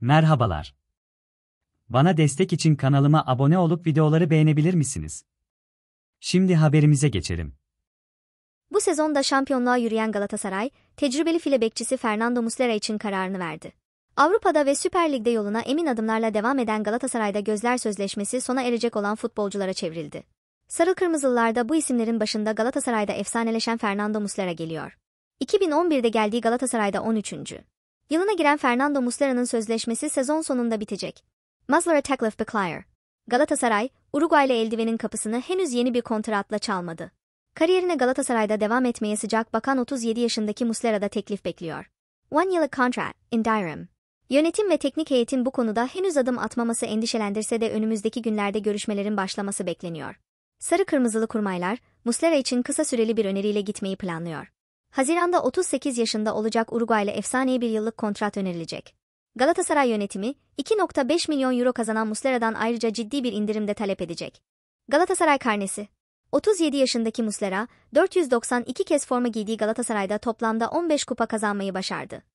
Merhabalar. Bana destek için kanalıma abone olup videoları beğenebilir misiniz? Şimdi haberimize geçelim. Bu sezonda şampiyonluğa yürüyen Galatasaray, tecrübeli file bekçisi Fernando Muslera için kararını verdi. Avrupa'da ve Süper Lig'de yoluna emin adımlarla devam eden Galatasaray'da gözler sözleşmesi sona erecek olan futbolculara çevrildi. Sarı Kırmızılılarda bu isimlerin başında Galatasaray'da efsaneleşen Fernando Muslera geliyor. 2011'de geldiği Galatasaray'da 13. Yılına giren Fernando Muslera'nın sözleşmesi sezon sonunda bitecek. Muslera Teklif Beklier. Galatasaray, Uruguaylı eldivenin kapısını henüz yeni bir kontratla çalmadı. Kariyerine Galatasaray'da devam etmeye sıcak bakan 37 yaşındaki Muslera'da teklif bekliyor. One yearlık contract in direm. Yönetim ve teknik heyetin bu konuda henüz adım atmaması endişelendirse de önümüzdeki günlerde görüşmelerin başlaması bekleniyor. Sarı kırmızılı kurmaylar, Muslera için kısa süreli bir öneriyle gitmeyi planlıyor. Haziranda 38 yaşında olacak Uruguaylı efsaneyi bir yıllık kontrat önerilecek. Galatasaray yönetimi 2.5 milyon euro kazanan Muslera'dan ayrıca ciddi bir indirim de talep edecek. Galatasaray karnesi 37 yaşındaki Muslera, 492 kez forma giydiği Galatasaray'da toplamda 15 kupa kazanmayı başardı.